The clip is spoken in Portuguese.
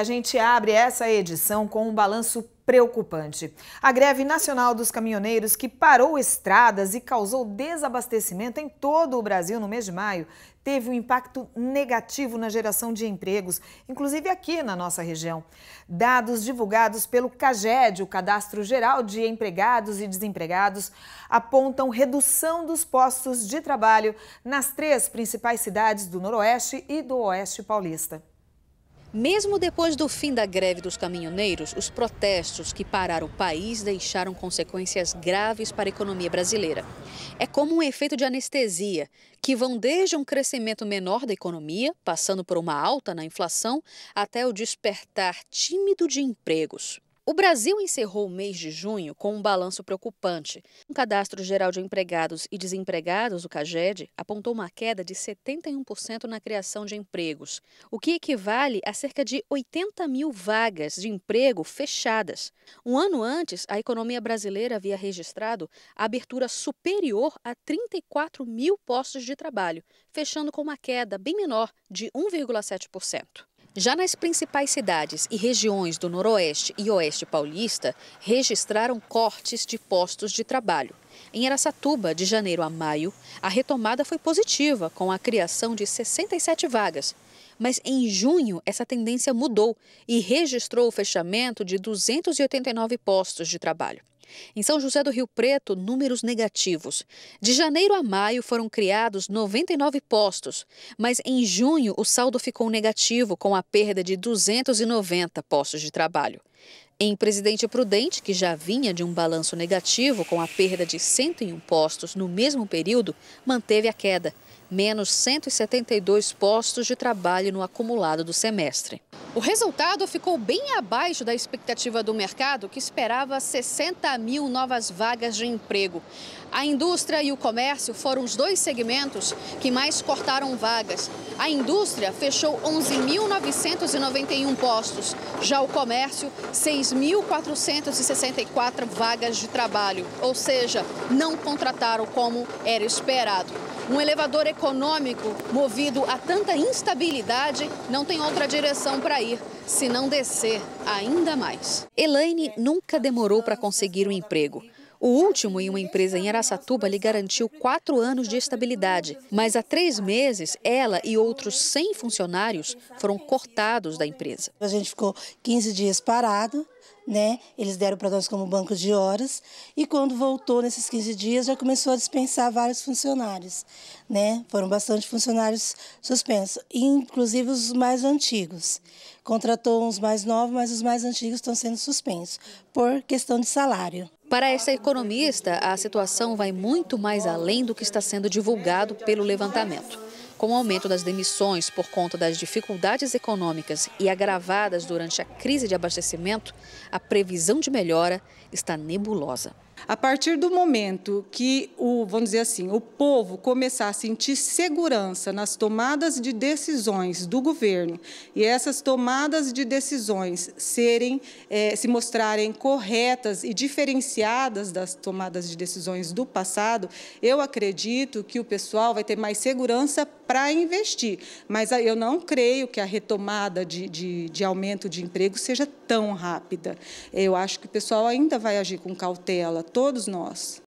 A gente abre essa edição com um balanço preocupante. A greve nacional dos caminhoneiros, que parou estradas e causou desabastecimento em todo o Brasil no mês de maio, teve um impacto negativo na geração de empregos, inclusive aqui na nossa região. Dados divulgados pelo CAGED, o Cadastro Geral de Empregados e Desempregados, apontam redução dos postos de trabalho nas três principais cidades do Noroeste e do Oeste Paulista. Mesmo depois do fim da greve dos caminhoneiros, os protestos que pararam o país deixaram consequências graves para a economia brasileira. É como um efeito de anestesia, que vão desde um crescimento menor da economia, passando por uma alta na inflação, até o despertar tímido de empregos. O Brasil encerrou o mês de junho com um balanço preocupante. O Cadastro Geral de Empregados e Desempregados, o CAGED, apontou uma queda de 71% na criação de empregos, o que equivale a cerca de 80 mil vagas de emprego fechadas. Um ano antes, a economia brasileira havia registrado a abertura superior a 34 mil postos de trabalho, fechando com uma queda bem menor de 1,7%. Já nas principais cidades e regiões do Noroeste e Oeste paulista, registraram cortes de postos de trabalho. Em Aracatuba, de janeiro a maio, a retomada foi positiva, com a criação de 67 vagas. Mas em junho, essa tendência mudou e registrou o fechamento de 289 postos de trabalho. Em São José do Rio Preto, números negativos. De janeiro a maio foram criados 99 postos, mas em junho o saldo ficou negativo, com a perda de 290 postos de trabalho. Em Presidente Prudente, que já vinha de um balanço negativo, com a perda de 101 postos no mesmo período, manteve a queda menos 172 postos de trabalho no acumulado do semestre. O resultado ficou bem abaixo da expectativa do mercado, que esperava 60 mil novas vagas de emprego. A indústria e o comércio foram os dois segmentos que mais cortaram vagas. A indústria fechou 11.991 postos, já o comércio, 6.464 vagas de trabalho, ou seja, não contrataram como era esperado. Um elevador econômico movido a tanta instabilidade não tem outra direção para ir, se não descer ainda mais. Elaine nunca demorou para conseguir um emprego. O último em uma empresa em Aracatuba lhe garantiu quatro anos de estabilidade, mas há três meses ela e outros 100 funcionários foram cortados da empresa. A gente ficou 15 dias parado né? Eles deram para nós como banco de horas e quando voltou nesses 15 dias já começou a dispensar vários funcionários, né? Foram bastante funcionários suspensos, inclusive os mais antigos. Contratou uns mais novos, mas os mais antigos estão sendo suspensos por questão de salário. Para essa economista, a situação vai muito mais além do que está sendo divulgado pelo levantamento. Com o aumento das demissões por conta das dificuldades econômicas e agravadas durante a crise de abastecimento, a previsão de melhora está nebulosa. A partir do momento que o, vamos dizer assim, o povo começar a sentir segurança nas tomadas de decisões do governo e essas tomadas de decisões serem, é, se mostrarem corretas e diferenciadas das tomadas de decisões do passado, eu acredito que o pessoal vai ter mais segurança para investir. Mas eu não creio que a retomada de, de, de aumento de emprego seja tão rápida. Eu acho que o pessoal ainda vai agir com cautela todos nós.